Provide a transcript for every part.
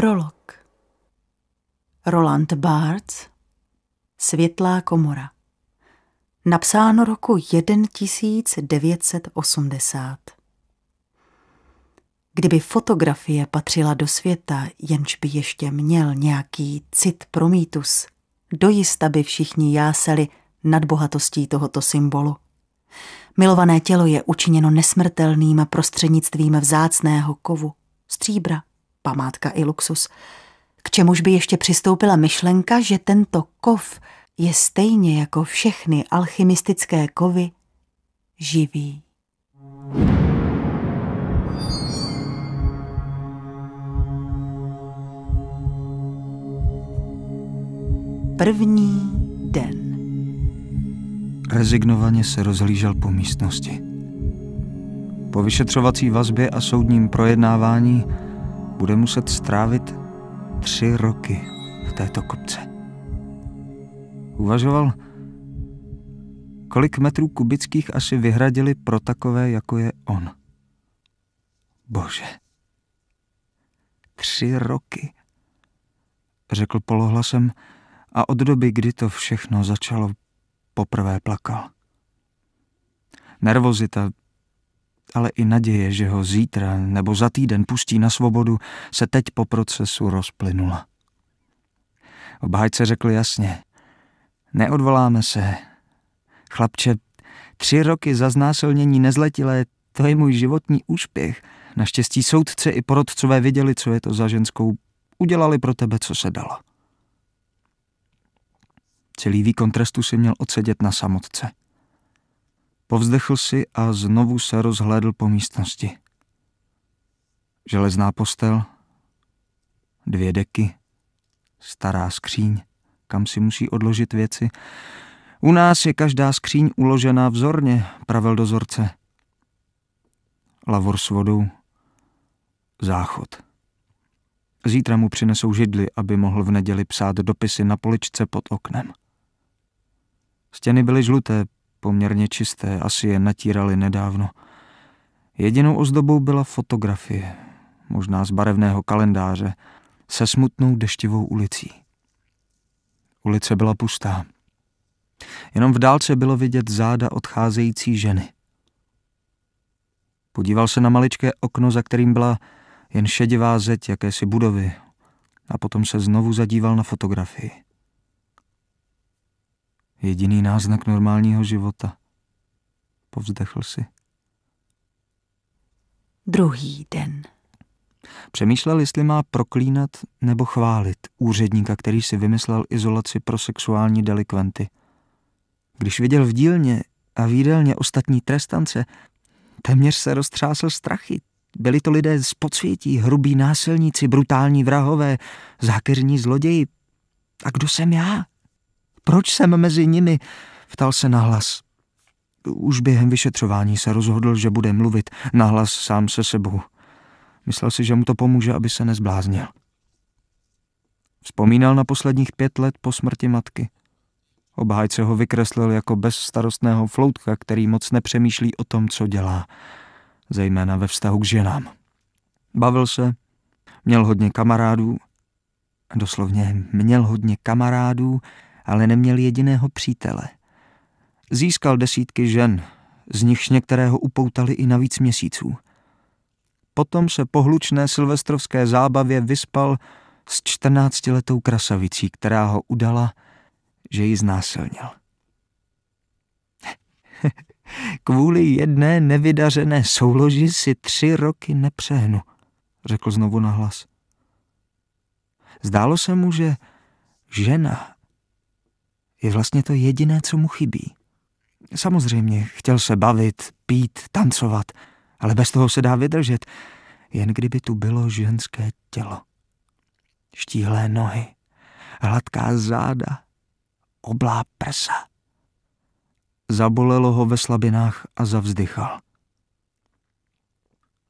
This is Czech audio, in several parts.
Prolog Roland Barthes Světlá komora Napsáno roku 1980 Kdyby fotografie patřila do světa, jenž by ještě měl nějaký cit promítus, dojista by všichni jáseli nad bohatostí tohoto symbolu. Milované tělo je učiněno nesmrtelným prostřednictvím vzácného kovu, stříbra, památka i luxus. K čemuž by ještě přistoupila myšlenka, že tento kov je stejně jako všechny alchymistické kovy živý. První den. Rezignovaně se rozhlížel po místnosti. Po vyšetřovací vazbě a soudním projednávání bude muset strávit tři roky v této kopce. Uvažoval, kolik metrů kubických asi vyhradili pro takové, jako je on. Bože. Tři roky, řekl polohlasem a od doby, kdy to všechno začalo, poprvé plakal. Nervozita, ale i naděje, že ho zítra nebo za týden pustí na svobodu, se teď po procesu rozplynula. Obhájce řekl jasně, neodvoláme se. Chlapče, tři roky za znásilnění nezletilé, to je můj životní úspěch. Naštěstí soudce i porodcové viděli, co je to za ženskou. Udělali pro tebe, co se dalo. Celý výkon trestu si měl odsedět na samotce. Povzdechl si a znovu se rozhlédl po místnosti. Železná postel, dvě deky, stará skříň, kam si musí odložit věci. U nás je každá skříň uložená vzorně, pravil dozorce. Lavor s vodou, záchod. Zítra mu přinesou židly, aby mohl v neděli psát dopisy na poličce pod oknem. Stěny byly žluté, poměrně čisté, asi je natírali nedávno. Jedinou ozdobou byla fotografie, možná z barevného kalendáře, se smutnou deštivou ulicí. Ulice byla pustá. Jenom v dálce bylo vidět záda odcházející ženy. Podíval se na maličké okno, za kterým byla jen šedivá zeď jakési budovy a potom se znovu zadíval na fotografii. Jediný náznak normálního života. Povzdechl si. Druhý den. Přemýšlel, jestli má proklínat nebo chválit úředníka, který si vymyslel izolaci pro sexuální delikventy. Když viděl v dílně a výdelně ostatní trestance, téměř se roztřásl strachy. Byli to lidé z podsvětí, hrubí násilníci, brutální vrahové, zákeřní zloději. A kdo jsem já? Proč jsem mezi nimi? Ptal se nahlas. Už během vyšetřování se rozhodl, že bude mluvit nahlas sám se sebou. Myslel si, že mu to pomůže, aby se nezbláznil. Vzpomínal na posledních pět let po smrti matky. Obhájce ho vykreslil jako bezstarostného floutka, který moc nepřemýšlí o tom, co dělá, zejména ve vztahu k ženám. Bavil se, měl hodně kamarádů, doslovně měl hodně kamarádů, ale neměl jediného přítele. Získal desítky žen, z nichž některého upoutali i na víc měsíců. Potom se po hlučné silvestrovské zábavě vyspal s čtrnáctiletou krasavicí, která ho udala, že ji znásilnil. Kvůli jedné nevydařené souloži si tři roky nepřehnu, řekl znovu nahlas. Zdálo se mu, že žena je vlastně to jediné, co mu chybí. Samozřejmě, chtěl se bavit, pít, tancovat, ale bez toho se dá vydržet, jen kdyby tu bylo ženské tělo. Štíhlé nohy, hladká záda, oblá prsa. Zabolelo ho ve slabinách a zavzdychal.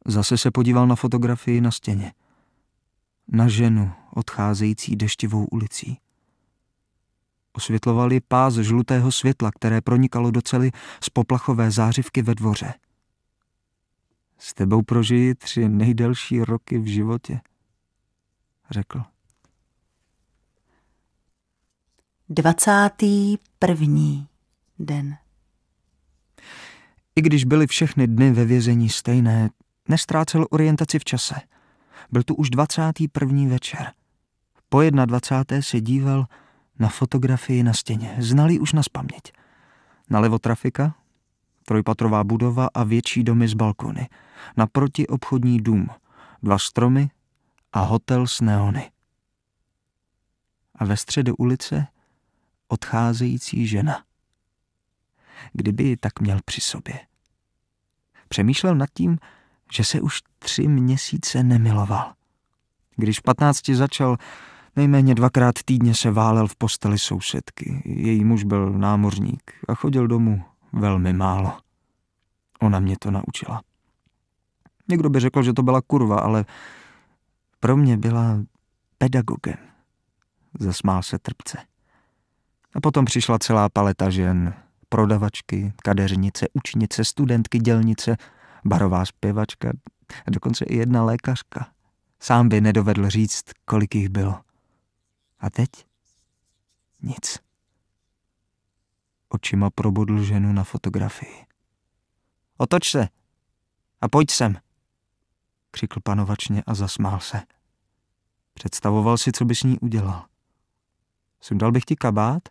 Zase se podíval na fotografii na stěně. Na ženu odcházející deštivou ulicí osvětlovali pás žlutého světla, které pronikalo do cely z poplachové zářivky ve dvoře. S tebou prožiji tři nejdelší roky v životě, řekl. 21. den I když byly všechny dny ve vězení stejné, nestrácel orientaci v čase. Byl tu už 21. večer. Po 21. se díval na fotografii na stěně, znali už na spaměť. Nalevo trafika, trojpatrová budova a větší domy z balkony. Naproti obchodní dům, dva stromy a hotel s neony. A ve středu ulice odcházející žena. Kdyby ji tak měl při sobě. Přemýšlel nad tím, že se už tři měsíce nemiloval. Když v patnácti začal, Nejméně dvakrát týdně se válel v posteli sousedky. Její muž byl námořník a chodil domů velmi málo. Ona mě to naučila. Někdo by řekl, že to byla kurva, ale pro mě byla pedagogem. Zasmál se trpce. A potom přišla celá paleta žen. Prodavačky, kadeřnice, učnice, studentky, dělnice, barová zpěvačka, a dokonce i jedna lékařka. Sám by nedovedl říct, kolik jich bylo. A teď? Nic. Očima probodl ženu na fotografii. Otoč se a pojď sem, křikl panovačně a zasmál se. Představoval si, co bys ní udělal. Sundal bych ti kabát,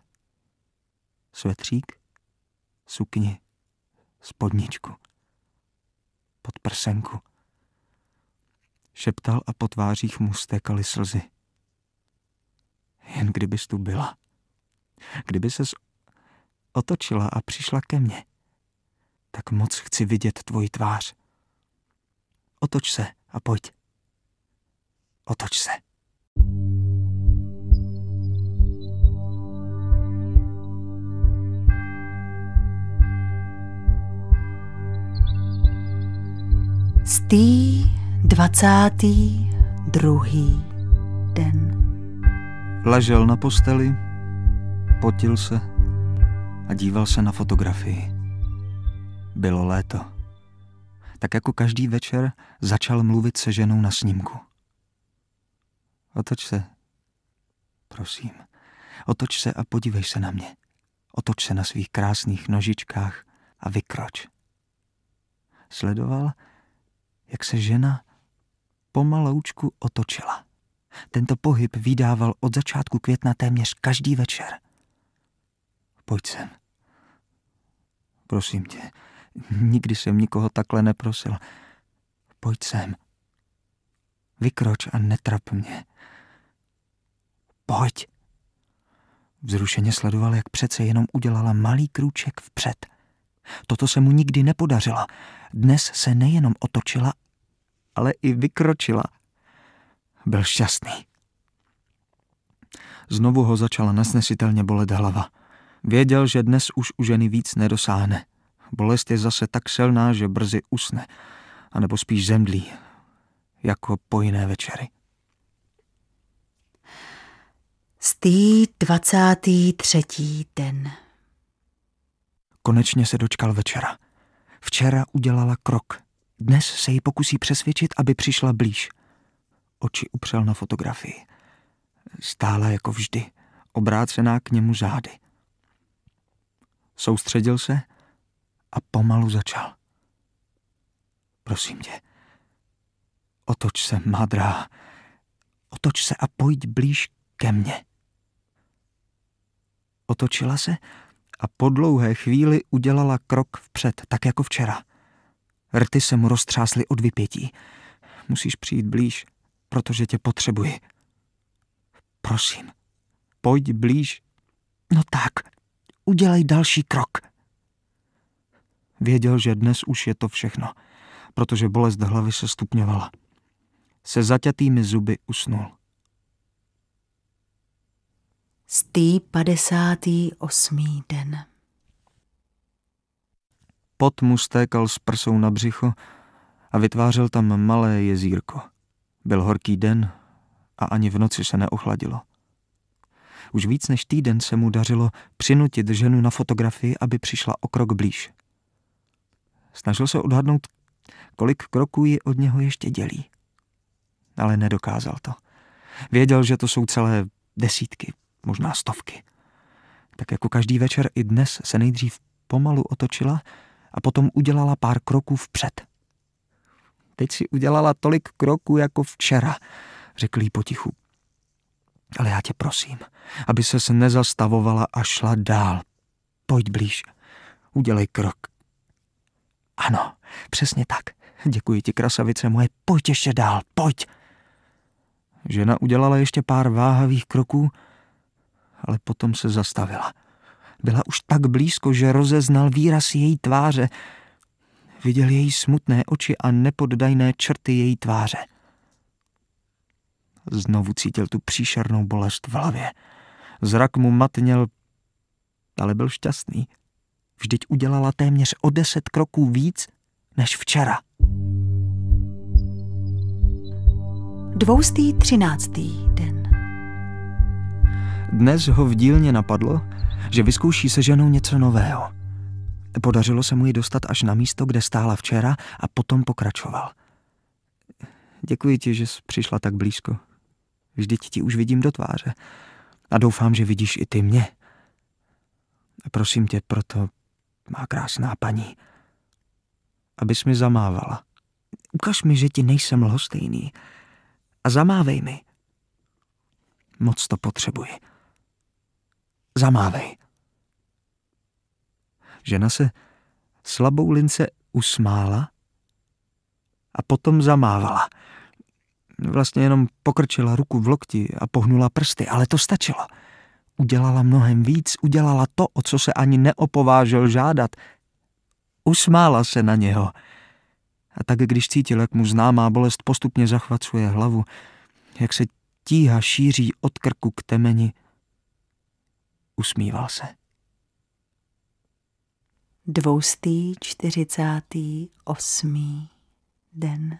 svetřík, sukni, spodničku, prsenku. Šeptal a po tvářích mu stékaly slzy. Jen kdybys tu byla. Kdyby ses otočila a přišla ke mně, tak moc chci vidět tvoji tvář. Otoč se a pojď. Otoč se. Stý druhý den. Ležel na posteli, potil se a díval se na fotografii. Bylo léto. Tak jako každý večer začal mluvit se ženou na snímku. Otoč se. Prosím. Otoč se a podívej se na mě. Otoč se na svých krásných nožičkách a vykroč. Sledoval, jak se žena pomaloučku otočila. Tento pohyb vydával od začátku května téměř každý večer. Pojď sem. Prosím tě, nikdy jsem nikoho takhle neprosil. Pojď sem. Vykroč a netrap mě. Pojď. Vzrušeně sledoval, jak přece jenom udělala malý krůček vpřed. Toto se mu nikdy nepodařilo. Dnes se nejenom otočila, ale i vykročila – byl šťastný. Znovu ho začala nesnesitelně bolet hlava. Věděl, že dnes už u ženy víc nedosáhne. Bolest je zase tak silná, že brzy usne, anebo spíš zemdlí, jako po jiné večery. Stý 23. den. Konečně se dočkal večera. Včera udělala krok. Dnes se ji pokusí přesvědčit, aby přišla blíž – oči upřel na fotografii. Stála jako vždy, obrácená k němu zády. Soustředil se a pomalu začal. Prosím tě, otoč se, madrá, otoč se a pojď blíž ke mně. Otočila se a po dlouhé chvíli udělala krok vpřed, tak jako včera. Rty se mu roztřásly od vypětí. Musíš přijít blíž, protože tě potřebuji. Prosím, pojď blíž. No tak, udělej další krok. Věděl, že dnes už je to všechno, protože bolest hlavy se stupňovala. Se zaťatými zuby usnul. Stý 58. den. Pot mu stékal s prsou na břicho a vytvářel tam malé jezírko. Byl horký den a ani v noci se neochladilo. Už víc než týden se mu dařilo přinutit ženu na fotografii, aby přišla o krok blíž. Snažil se odhadnout, kolik kroků ji od něho ještě dělí. Ale nedokázal to. Věděl, že to jsou celé desítky, možná stovky. Tak jako každý večer i dnes se nejdřív pomalu otočila a potom udělala pár kroků vpřed teď si udělala tolik kroků jako včera, řekl jí potichu. Ale já tě prosím, aby ses nezastavovala a šla dál. Pojď blíž, udělej krok. Ano, přesně tak. Děkuji ti, krasavice moje, pojď ještě dál, pojď. Žena udělala ještě pár váhavých kroků, ale potom se zastavila. Byla už tak blízko, že rozeznal výraz její tváře, Viděl její smutné oči a nepoddajné črty její tváře. Znovu cítil tu příšernou bolest v hlavě. Zrak mu matněl, ale byl šťastný. Vždyť udělala téměř o deset kroků víc než včera. Dvoustý třináctý den. Dnes ho v dílně napadlo, že vyzkouší se ženou něco nového – Podařilo se mu ji dostat až na místo, kde stála včera a potom pokračoval. Děkuji ti, že jsi přišla tak blízko. Vždyť ti už vidím do tváře. A doufám, že vidíš i ty mě. A prosím tě proto, má krásná paní, abys mi zamávala. Ukaž mi, že ti nejsem lhostejný. A zamávej mi. Moc to potřebuji. Zamávej. Žena se slabou lince usmála a potom zamávala. Vlastně jenom pokrčila ruku v lokti a pohnula prsty, ale to stačilo. Udělala mnohem víc, udělala to, o co se ani neopovážel žádat. Usmála se na něho. A tak, když cítil, jak mu známá bolest postupně zachvacuje hlavu, jak se tíha šíří od krku k temeni, usmíval se dvoustý čtyřicátý osmý den.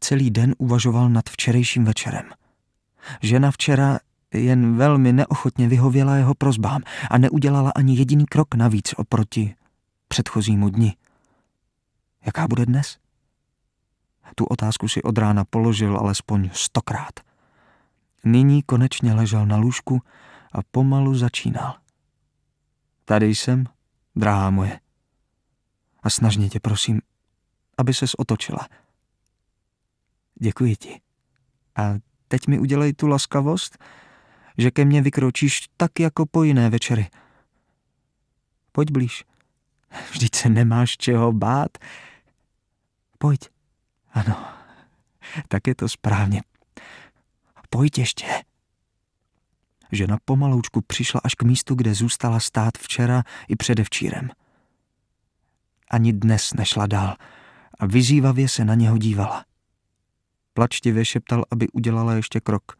Celý den uvažoval nad včerejším večerem. Žena včera jen velmi neochotně vyhověla jeho prozbám a neudělala ani jediný krok navíc oproti předchozímu dni. Jaká bude dnes? Tu otázku si od rána položil alespoň stokrát. Nyní konečně ležel na lůžku a pomalu začínal. Tady jsem, drahá moje. A snažně tě prosím, aby ses otočila. Děkuji ti. A teď mi udělej tu laskavost, že ke mně vykročíš tak jako po jiné večery. Pojď blíž. Vždyť se nemáš čeho bát. Pojď. Ano, tak je to správně. Pojď ještě. Žena pomaloučku přišla až k místu, kde zůstala stát včera i předevčírem. Ani dnes nešla dál a vyzývavě se na něho dívala. Plačtivě šeptal, aby udělala ještě krok.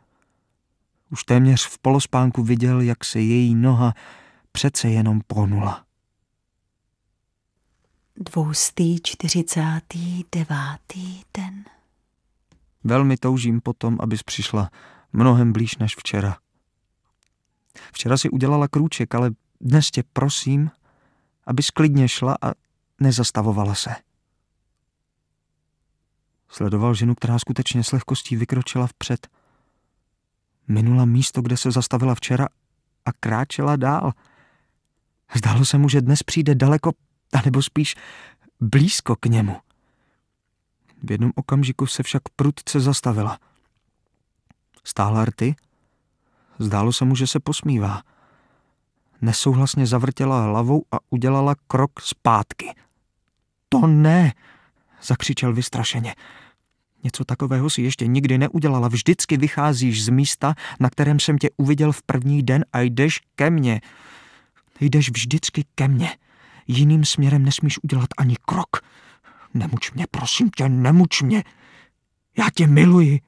Už téměř v polospánku viděl, jak se její noha přece jenom pohnula. Dvoustý čtyřicátý devátý den. Velmi toužím potom, abys přišla mnohem blíž než včera. Včera si udělala krůček, ale dnes tě prosím, aby sklidně šla a nezastavovala se. Sledoval ženu, která skutečně s lehkostí vykročila vpřed. Minula místo, kde se zastavila včera a kráčela dál. Zdálo se mu, že dnes přijde daleko, anebo spíš blízko k němu. V jednom okamžiku se však prudce zastavila. Stála rty Zdálo se mu, že se posmívá. Nesouhlasně zavrtěla hlavou a udělala krok zpátky. To ne, zakřičel vystrašeně. Něco takového si ještě nikdy neudělala. Vždycky vycházíš z místa, na kterém jsem tě uviděl v první den a jdeš ke mně. Jdeš vždycky ke mně. Jiným směrem nesmíš udělat ani krok. Nemuč mě, prosím tě, nemuč mě. Já tě miluji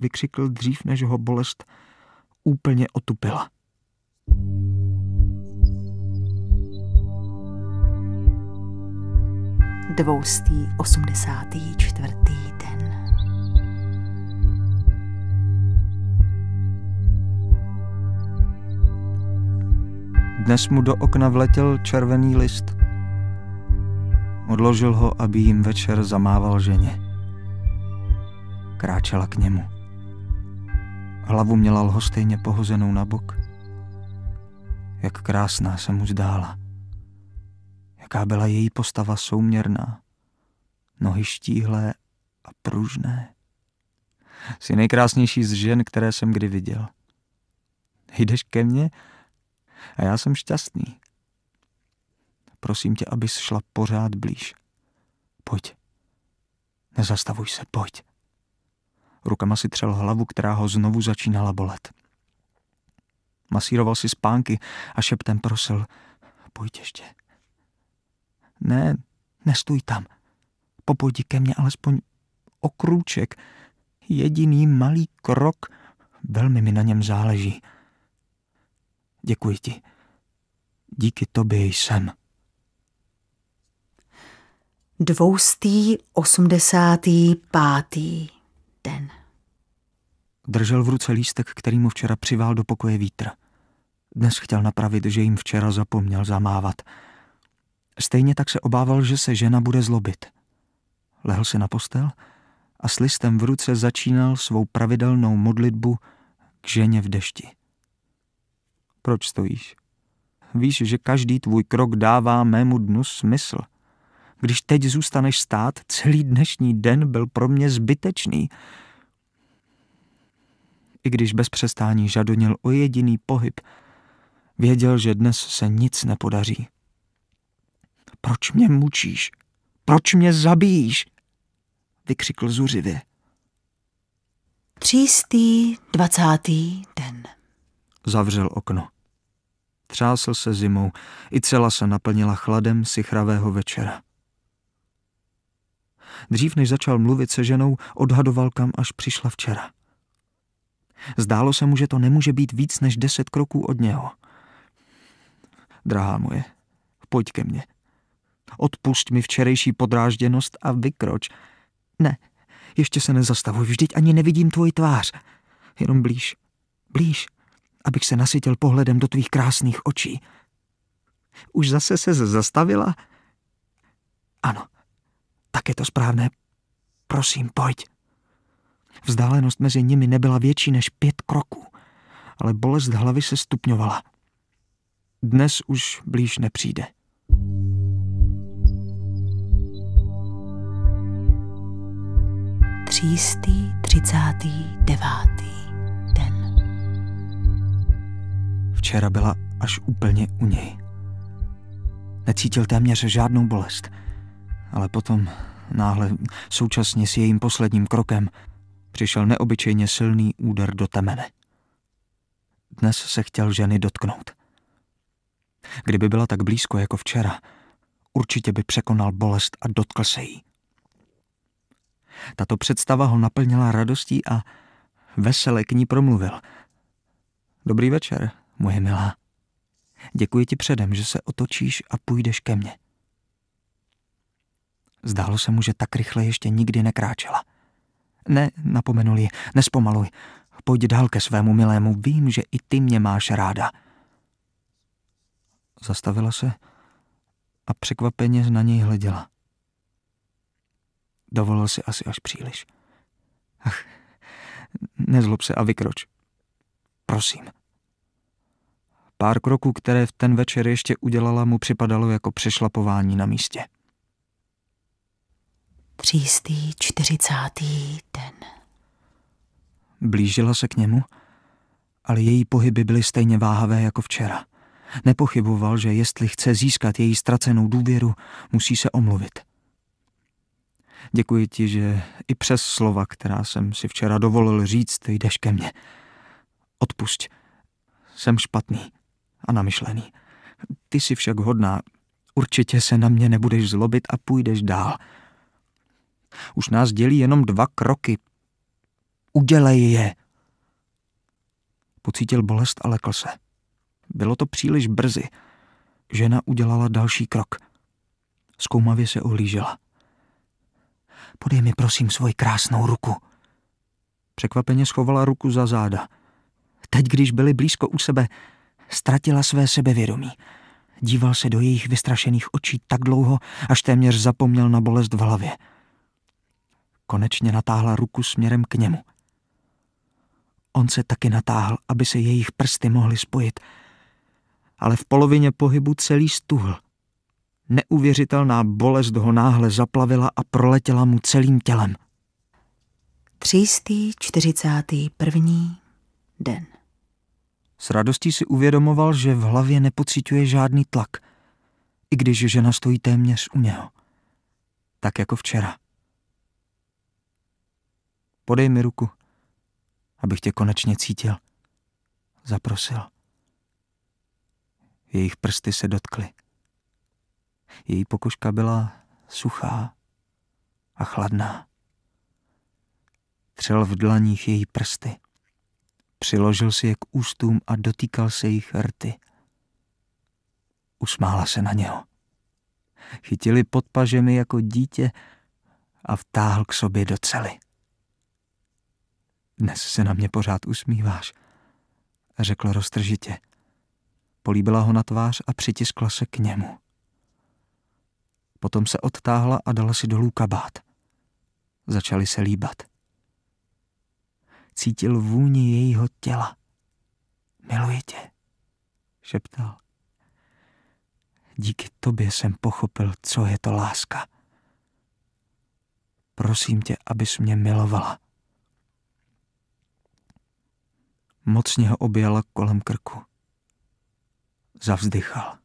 vykřikl dřív, než ho bolest úplně otupila. Dvoustý osmdesátý čtvrtý den. Dnes mu do okna vletěl červený list. Odložil ho, aby jim večer zamával ženě. Kráčela k němu. Hlavu měla lhostejně pohozenou na bok. Jak krásná se mu zdála. Jaká byla její postava souměrná. Nohy štíhlé a pružné. Jsi nejkrásnější z žen, které jsem kdy viděl. Jdeš ke mně a já jsem šťastný. Prosím tě, abys šla pořád blíž. Pojď. Nezastavuj se, pojď. Rukama si třel hlavu, která ho znovu začínala bolet. Masíroval si spánky a šeptem prosil, pojď ještě. Ne, nestůj tam. Popojdi ke mně alespoň o krůček. Jediný malý krok, velmi mi na něm záleží. Děkuji ti. Díky tobě jsem. Dvoustý osmdesátý pátý den. Držel v ruce lístek, který mu včera přivál do pokoje vítr. Dnes chtěl napravit, že jim včera zapomněl zamávat. Stejně tak se obával, že se žena bude zlobit. Lehl se na postel a s listem v ruce začínal svou pravidelnou modlitbu k ženě v dešti. Proč stojíš? Víš, že každý tvůj krok dává mému dnu smysl. Když teď zůstaneš stát, celý dnešní den byl pro mě zbytečný i když bez přestání žadonil o jediný pohyb. Věděl, že dnes se nic nepodaří. Proč mě mučíš? Proč mě zabíjíš? Vykřikl zuřivě. Třístý dvacátý den. Zavřel okno. Třásl se zimou, i cela se naplnila chladem sichravého večera. Dřív než začal mluvit se ženou, odhadoval, kam až přišla včera. Zdálo se mu, že to nemůže být víc než deset kroků od něho. Drahá moje, pojď ke mně. Odpust mi včerejší podrážděnost a vykroč. Ne, ještě se nezastavuj, vždyť ani nevidím tvoji tvář. Jenom blíž, blíž, abych se nasytil pohledem do tvých krásných očí. Už zase se zastavila? Ano, tak je to správné. Prosím, pojď. Vzdálenost mezi nimi nebyla větší než pět kroků, ale bolest hlavy se stupňovala. Dnes už blíž nepřijde. Třístý, třicátý, devátý den. Včera byla až úplně u něj. Necítil téměř žádnou bolest, ale potom náhle současně s jejím posledním krokem přišel neobyčejně silný úder do temene. Dnes se chtěl ženy dotknout. Kdyby byla tak blízko jako včera, určitě by překonal bolest a dotkl se jí. Tato představa ho naplnila radostí a vesele k ní promluvil. Dobrý večer, moje milá. Děkuji ti předem, že se otočíš a půjdeš ke mně. Zdálo se mu, že tak rychle ještě nikdy nekráčela – ne, napomenul ji, nespomaluj. Pojď dál ke svému milému, vím, že i ty mě máš ráda. Zastavila se a překvapeně na něj hleděla. Dovolil si asi až příliš. Ach, nezlob se a vykroč. Prosím. Pár kroků, které v ten večer ještě udělala, mu připadalo jako přešlapování na místě. Třístý čtyřicátý den. Blížila se k němu, ale její pohyby byly stejně váhavé jako včera. Nepochyboval, že jestli chce získat její ztracenou důvěru, musí se omluvit. Děkuji ti, že i přes slova, která jsem si včera dovolil říct, jdeš ke mně. Odpusť. Jsem špatný a namyšlený. Ty jsi však hodná. Určitě se na mě nebudeš zlobit a půjdeš dál. Už nás dělí jenom dva kroky. Udělej je! Pocítil bolest a lekl se. Bylo to příliš brzy. Žena udělala další krok. Zkoumavě se ohlížela. Podej mi prosím svoji krásnou ruku. Překvapeně schovala ruku za záda. Teď, když byli blízko u sebe, ztratila své sebevědomí. Díval se do jejich vystrašených očí tak dlouho, až téměř zapomněl na bolest v hlavě. Konečně natáhla ruku směrem k němu. On se taky natáhl, aby se jejich prsty mohly spojit, ale v polovině pohybu celý stuhl. Neuvěřitelná bolest ho náhle zaplavila a proletěla mu celým tělem. 341. den S radostí si uvědomoval, že v hlavě nepocituje žádný tlak, i když žena stojí téměř u něho. Tak jako včera. Podej mi ruku, abych tě konečně cítil. Zaprosil. Jejich prsty se dotkly. Její pokožka byla suchá a chladná. Třel v dlaních její prsty. Přiložil si je k ústům a dotýkal se jich rty. Usmála se na něho. Chytili pod pažemi jako dítě a vtáhl k sobě do cely. Dnes se na mě pořád usmíváš, řekl roztržitě. Políbila ho na tvář a přitiskla se k němu. Potom se odtáhla a dala si dolů kabát. Začali se líbat. Cítil vůni jejího těla. Miluji tě, šeptal. Díky tobě jsem pochopil, co je to láska. Prosím tě, abys mě milovala. Mocně ho objala kolem krku. Zavzdychal.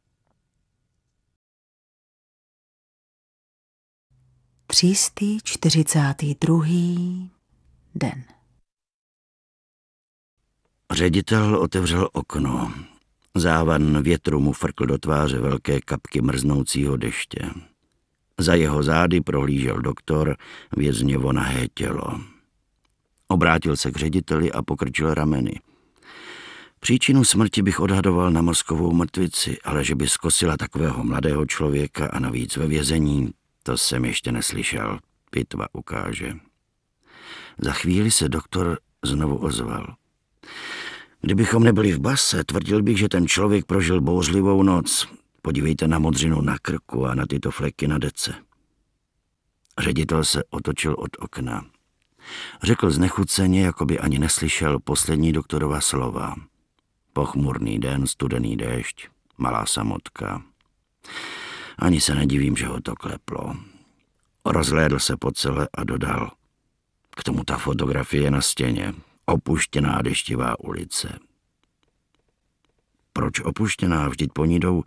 Třístý čtyřicátý druhý den. Ředitel otevřel okno. Závan větru mu frkl do tváře velké kapky mrznoucího deště. Za jeho zády prohlížel doktor vězněvo nahé tělo. Obrátil se k řediteli a pokrčil rameny. Příčinu smrti bych odhadoval na mozkovou mrtvici, ale že by skosila takového mladého člověka a navíc ve vězení, to jsem ještě neslyšel. Pitva ukáže. Za chvíli se doktor znovu ozval. Kdybychom nebyli v base, tvrdil bych, že ten člověk prožil bouřlivou noc. Podívejte na modřinu na krku a na tyto fleky na dece. Ředitel se otočil od okna. Řekl znechuceně, jako by ani neslyšel poslední doktorova slova. Pochmurný den, studený déšť, malá samotka. Ani se nedivím, že ho to kleplo. Rozhlédl se po celé a dodal. K tomu ta fotografie na stěně. Opuštěná deštivá ulice. Proč opuštěná? Vždyť po ní jdou...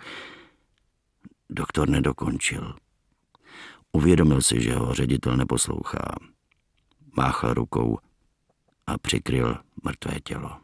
Doktor nedokončil. Uvědomil si, že ho ředitel neposlouchá. Máchal rukou a přikryl mrtvé tělo.